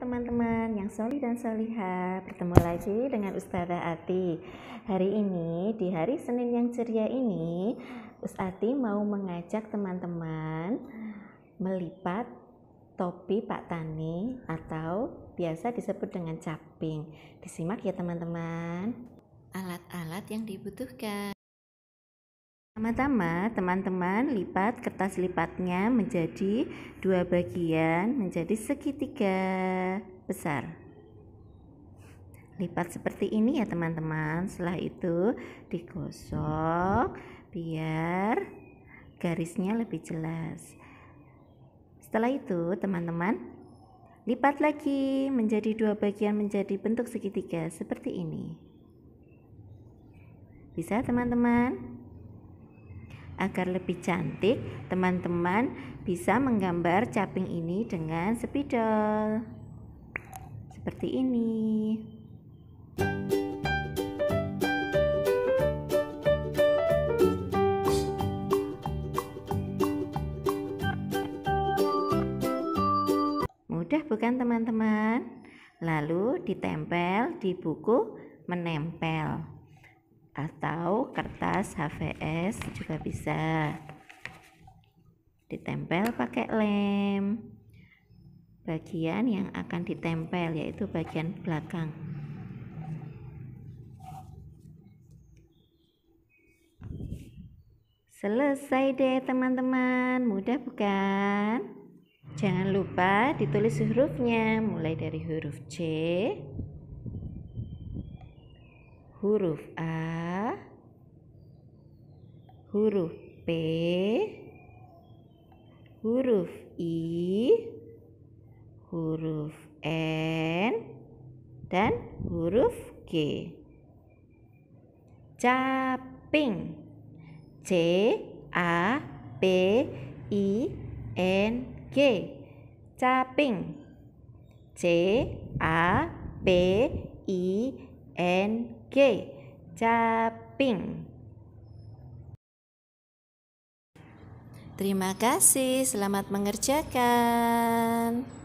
teman-teman yang dan bertemu lagi dengan Ustazah Ati hari ini di hari Senin yang ceria ini Ustati mau mengajak teman-teman melipat topi Pak Tani atau biasa disebut dengan caping disimak ya teman-teman alat-alat yang dibutuhkan Pertama-tama, teman-teman lipat kertas lipatnya menjadi dua bagian, menjadi segitiga besar. Lipat seperti ini ya teman-teman. Setelah itu digosok biar garisnya lebih jelas. Setelah itu, teman-teman lipat lagi menjadi dua bagian menjadi bentuk segitiga seperti ini. Bisa teman-teman? Agar lebih cantik, teman-teman bisa menggambar caping ini dengan spidol. Seperti ini. Mudah bukan teman-teman? Lalu ditempel di buku menempel atau kertas HVS juga bisa ditempel pakai lem bagian yang akan ditempel yaitu bagian belakang selesai deh teman-teman mudah bukan jangan lupa ditulis hurufnya mulai dari huruf C huruf A, huruf P, huruf I, huruf N, dan huruf G. Caping C A P I N G Caping C A P I N G. Caping Terima kasih, selamat mengerjakan.